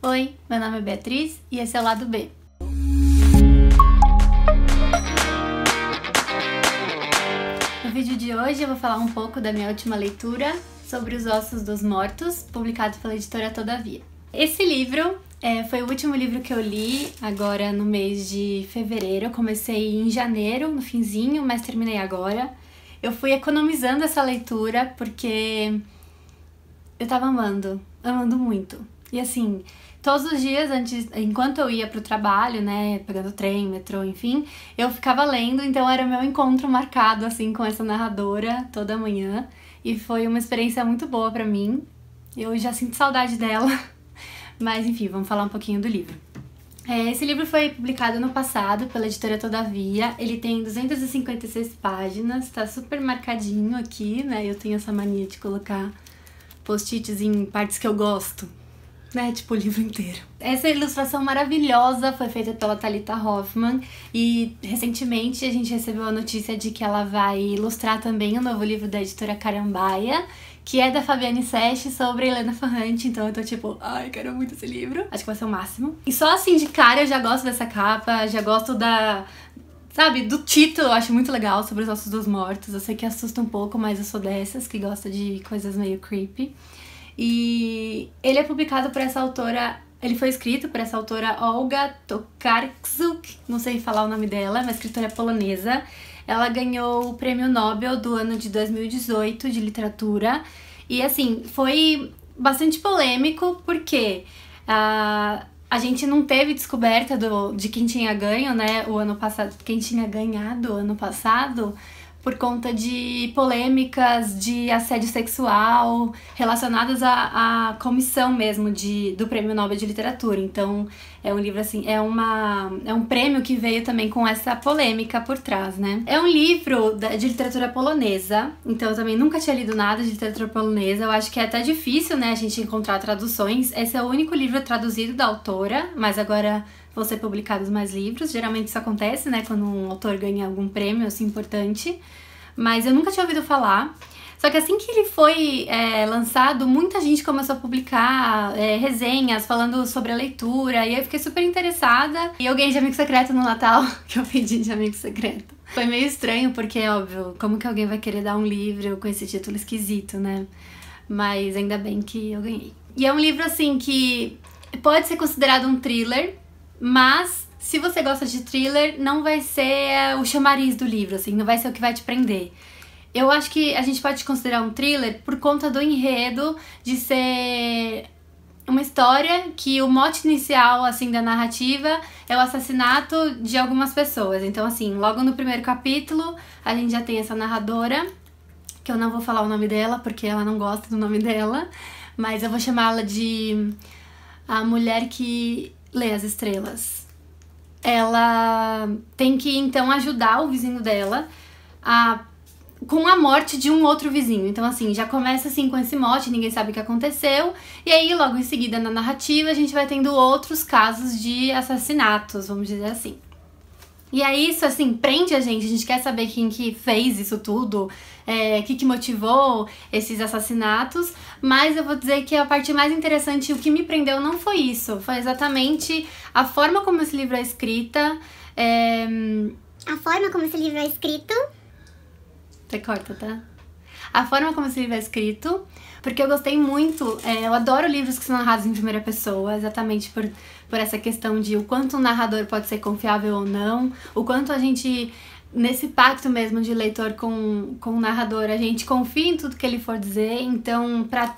Oi, meu nome é Beatriz e esse é o lado B. No vídeo de hoje eu vou falar um pouco da minha última leitura sobre os ossos dos mortos, publicado pela editora Todavia. Esse livro é, foi o último livro que eu li agora no mês de fevereiro. Eu comecei em janeiro, no finzinho, mas terminei agora. Eu fui economizando essa leitura porque eu tava amando, amando muito. E assim, todos os dias antes, enquanto eu ia pro trabalho, né, pegando trem, metrô, enfim, eu ficava lendo, então era meu encontro marcado assim com essa narradora toda manhã, e foi uma experiência muito boa para mim. Eu já sinto saudade dela. Mas enfim, vamos falar um pouquinho do livro. É, esse livro foi publicado no passado pela editora Todavia. Ele tem 256 páginas, tá super marcadinho aqui, né? Eu tenho essa mania de colocar post-its em partes que eu gosto né? Tipo, o livro inteiro. Essa ilustração maravilhosa foi feita pela Talita Hoffman e recentemente a gente recebeu a notícia de que ela vai ilustrar também o novo livro da editora Carambaia, que é da Fabiane Sesh sobre Helena Ferrante, então eu tô tipo, ai, quero muito esse livro. Acho que vai ser o máximo. E só assim de cara eu já gosto dessa capa, já gosto da sabe, do título, eu acho muito legal sobre os ossos dos mortos. Eu sei que assusta um pouco, mas eu sou dessas que gosta de coisas meio creepy. E ele é publicado por essa autora ele foi escrito por essa autora Olga Tokarczuk, não sei falar o nome dela, é uma escritora polonesa. Ela ganhou o Prêmio Nobel do ano de 2018 de literatura. E assim, foi bastante polêmico porque uh, a gente não teve descoberta do, de quem tinha ganho, né? O ano passado, quem tinha ganhado ano passado por conta de polêmicas de assédio sexual relacionadas à, à comissão mesmo de, do Prêmio Nobel de Literatura. Então é um livro assim, é, uma, é um prêmio que veio também com essa polêmica por trás, né? É um livro de literatura polonesa, então eu também nunca tinha lido nada de literatura polonesa. Eu acho que é até difícil, né, a gente encontrar traduções. Esse é o único livro traduzido da autora, mas agora ou ser publicados mais livros. Geralmente isso acontece, né, quando um autor ganha algum prêmio assim importante. Mas eu nunca tinha ouvido falar. Só que assim que ele foi é, lançado, muita gente começou a publicar é, resenhas falando sobre a leitura, e eu fiquei super interessada. E eu ganhei de amigo secreto no Natal, que eu pedi de amigo secreto. Foi meio estranho, porque, óbvio, como que alguém vai querer dar um livro com esse título esquisito, né? Mas ainda bem que eu ganhei. E é um livro, assim, que pode ser considerado um thriller, mas se você gosta de thriller, não vai ser é, o chamariz do livro, assim, não vai ser o que vai te prender. Eu acho que a gente pode considerar um thriller por conta do enredo de ser uma história que o mote inicial assim da narrativa é o assassinato de algumas pessoas. Então assim, logo no primeiro capítulo, a gente já tem essa narradora, que eu não vou falar o nome dela porque ela não gosta do nome dela, mas eu vou chamá-la de a mulher que lê as estrelas. Ela tem que então ajudar o vizinho dela a com a morte de um outro vizinho. Então assim, já começa assim com esse mote, ninguém sabe o que aconteceu. E aí logo em seguida na narrativa a gente vai tendo outros casos de assassinatos, vamos dizer assim. E é isso, assim, prende a gente. A gente quer saber quem que fez isso tudo, é, o que, que motivou esses assassinatos. Mas eu vou dizer que a parte mais interessante, o que me prendeu não foi isso. Foi exatamente a forma como esse livro é escrita. É... A forma como esse livro é escrito. Você corta, tá? A forma como esse livro é escrito, porque eu gostei muito. É, eu adoro livros que são narrados em primeira pessoa, exatamente por por essa questão de o quanto o narrador pode ser confiável ou não, o quanto a gente nesse pacto mesmo de leitor com, com o narrador, a gente confia em tudo que ele for dizer, então para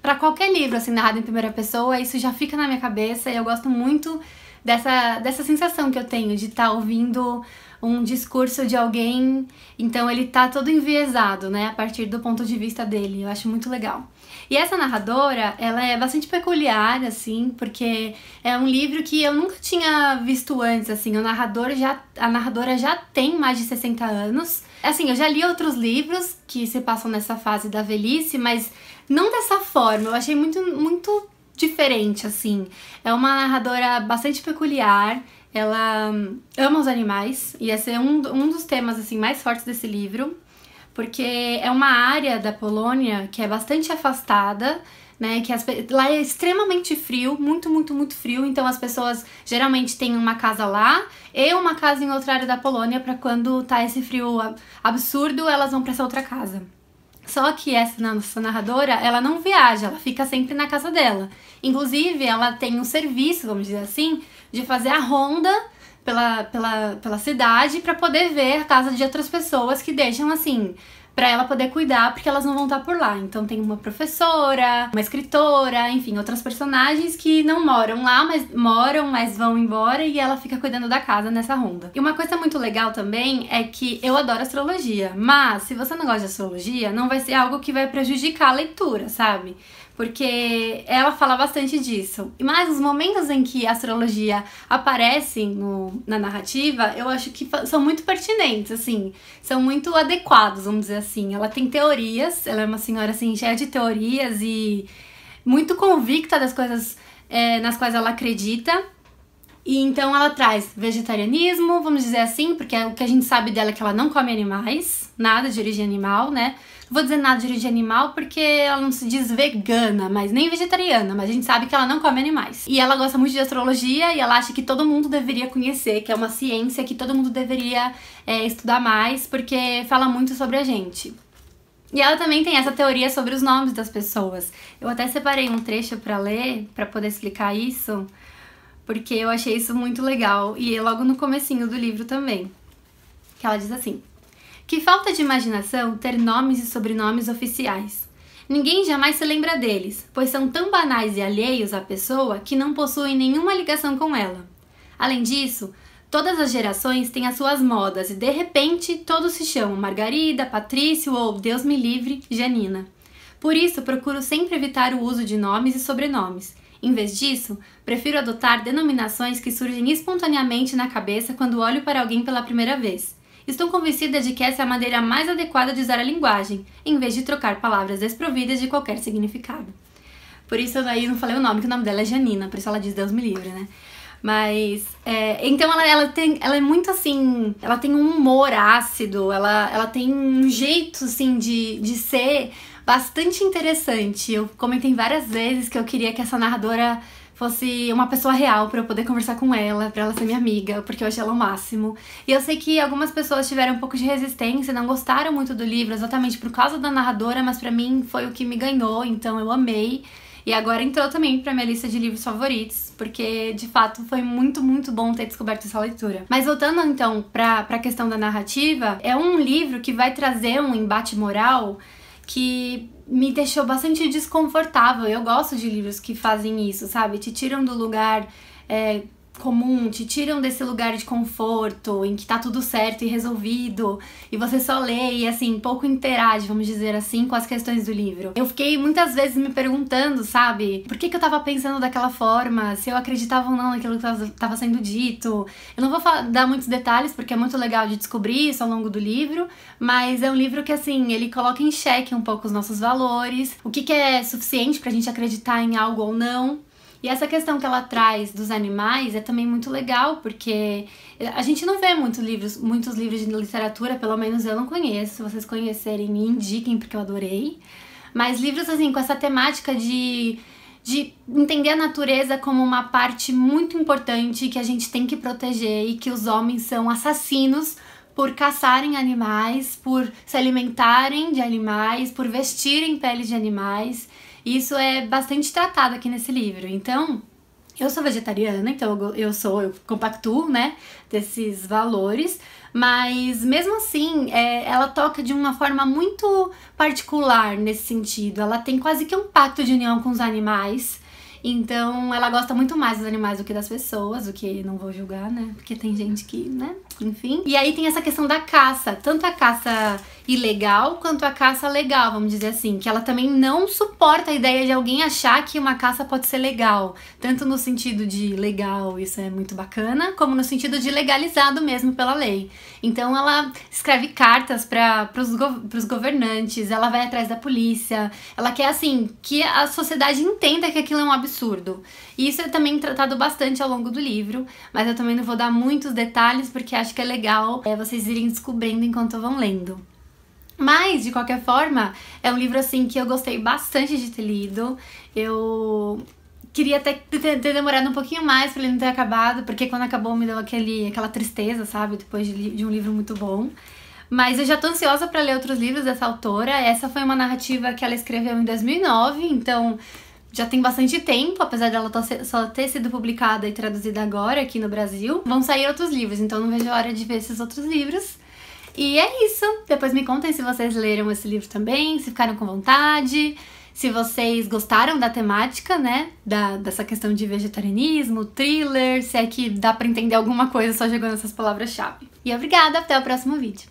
para qualquer livro assim narrado em primeira pessoa, isso já fica na minha cabeça e eu gosto muito dessa, dessa sensação que eu tenho de estar tá ouvindo um discurso de alguém, então ele tá todo enviesado, né, a partir do ponto de vista dele. Eu acho muito legal. E essa narradora, ela é bastante peculiar, assim, porque é um livro que eu nunca tinha visto antes, assim, o narrador já, a narradora já tem mais de 60 anos. Assim, eu já li outros livros que se passam nessa fase da velhice, mas não dessa forma. Eu achei muito, muito diferente, assim. É uma narradora bastante peculiar. Ela hum, ama os animais e esse é um, um dos temas assim mais fortes desse livro, porque é uma área da Polônia que é bastante afastada, né? Que as, lá é extremamente frio, muito, muito, muito frio. Então as pessoas geralmente têm uma casa lá e uma casa em outra área da Polônia para quando tá esse frio absurdo elas vão para essa outra casa. Só que essa nossa narradora, ela não viaja, ela fica sempre na casa dela. Inclusive, ela tem um serviço, vamos dizer assim, de fazer a ronda pela, pela, pela cidade para poder ver a casa de outras pessoas que deixam assim para ela poder cuidar, porque elas não vão estar por lá. Então tem uma professora, uma escritora, enfim, outras personagens que não moram lá, mas moram, mas vão embora e ela fica cuidando da casa nessa ronda. E uma coisa muito legal também é que eu adoro astrologia, mas se você não gosta de astrologia, não vai ser algo que vai prejudicar a leitura, sabe? porque ela fala bastante disso. Mas os momentos em que a astrologia aparece no, na narrativa, eu acho que são muito pertinentes, assim, são muito adequados, vamos dizer assim. Ela tem teorias, ela é uma senhora assim cheia de teorias e muito convicta das coisas é, nas quais ela acredita. E então ela traz vegetarianismo, vamos dizer assim, porque o que a gente sabe dela é que ela não come animais, nada de origem animal, né? Não vou dizer nada de origem animal porque ela não se diz vegana, mas nem vegetariana, mas a gente sabe que ela não come animais. E ela gosta muito de astrologia e ela acha que todo mundo deveria conhecer, que é uma ciência que todo mundo deveria é, estudar mais, porque fala muito sobre a gente. E ela também tem essa teoria sobre os nomes das pessoas. Eu até separei um trecho para ler, para poder explicar isso porque eu achei isso muito legal e logo no comecinho do livro também, que ela diz assim: "Que falta de imaginação ter nomes e sobrenomes oficiais. Ninguém jamais se lembra deles, pois são tão banais e alheios à pessoa que não possuem nenhuma ligação com ela. Além disso, todas as gerações têm as suas modas e de repente todos se chamam Margarida, Patrício ou Deus me livre, Janina. Por isso procuro sempre evitar o uso de nomes e sobrenomes em vez disso, prefiro adotar denominações que surgem espontaneamente na cabeça quando olho para alguém pela primeira vez. Estou convencida de que essa é a maneira mais adequada de usar a linguagem, em vez de trocar palavras desprovidas de qualquer significado. Por isso eu daí não falei o nome, que o nome dela é Janina, por isso ela diz Deus me livre, né? Mas. É, então ela, ela, tem, ela é muito assim. Ela tem um humor ácido, ela, ela tem um jeito assim de, de ser bastante interessante. Eu comentei várias vezes que eu queria que essa narradora fosse uma pessoa real para eu poder conversar com ela, para ela ser minha amiga, porque eu achei ela o máximo. E eu sei que algumas pessoas tiveram um pouco de resistência, não gostaram muito do livro exatamente por causa da narradora, mas para mim foi o que me ganhou, então eu amei. E agora entrou também pra minha lista de livros favoritos, porque de fato foi muito, muito bom ter descoberto essa leitura. Mas voltando então pra, pra questão da narrativa, é um livro que vai trazer um embate moral que me deixou bastante desconfortável. Eu gosto de livros que fazem isso, sabe? Te tiram do lugar. É, comum, te tiram desse lugar de conforto, em que tá tudo certo e resolvido, e você só lê e assim, pouco interage, vamos dizer assim, com as questões do livro. Eu fiquei muitas vezes me perguntando, sabe, por que, que eu tava pensando daquela forma, se eu acreditava ou não naquilo que tava sendo dito. Eu não vou dar muitos detalhes, porque é muito legal de descobrir isso ao longo do livro, mas é um livro que assim, ele coloca em xeque um pouco os nossos valores, o que, que é suficiente pra gente acreditar em algo ou não. E essa questão que ela traz dos animais é também muito legal, porque a gente não vê muitos livros, muitos livros de literatura, pelo menos eu não conheço. Se vocês conhecerem, me indiquem, porque eu adorei. Mas livros assim com essa temática de de entender a natureza como uma parte muito importante que a gente tem que proteger e que os homens são assassinos por caçarem animais, por se alimentarem de animais, por vestirem pele de animais isso é bastante tratado aqui nesse livro. Então, eu sou vegetariana, então eu sou, eu compactuo, né, desses valores, mas mesmo assim, é, ela toca de uma forma muito particular nesse sentido. Ela tem quase que um pacto de união com os animais, então ela gosta muito mais dos animais do que das pessoas, o que não vou julgar, né? Porque tem gente que, né? Enfim. E aí tem essa questão da caça, tanto a caça ilegal quanto a caça legal, vamos dizer assim, que ela também não suporta a ideia de alguém achar que uma caça pode ser legal, tanto no sentido de legal, isso é muito bacana, como no sentido de legalizado mesmo pela lei. Então ela escreve cartas para os go governantes, ela vai atrás da polícia, ela quer assim que a sociedade entenda que aquilo é um absurdo absurdo. isso é também tratado bastante ao longo do livro, mas eu também não vou dar muitos detalhes porque acho que é legal é, vocês irem descobrindo enquanto vão lendo. Mas, de qualquer forma, é um livro assim que eu gostei bastante de ter lido. Eu queria até ter, ter, demorado um pouquinho mais para ele não ter acabado, porque quando acabou me deu aquele, aquela tristeza, sabe? Depois de, de um livro muito bom. Mas eu já tô ansiosa para ler outros livros dessa autora. Essa foi uma narrativa que ela escreveu em 2009, então já tem bastante tempo, apesar dela tá só ter sido publicada e traduzida agora aqui no Brasil. Vão sair outros livros, então não vejo a hora de ver esses outros livros. E é isso. Depois me contem se vocês leram esse livro também, se ficaram com vontade, se vocês gostaram da temática, né? Da, dessa questão de vegetarianismo, thriller, se é que dá para entender alguma coisa só jogando essas palavras-chave. E obrigada, até o próximo vídeo.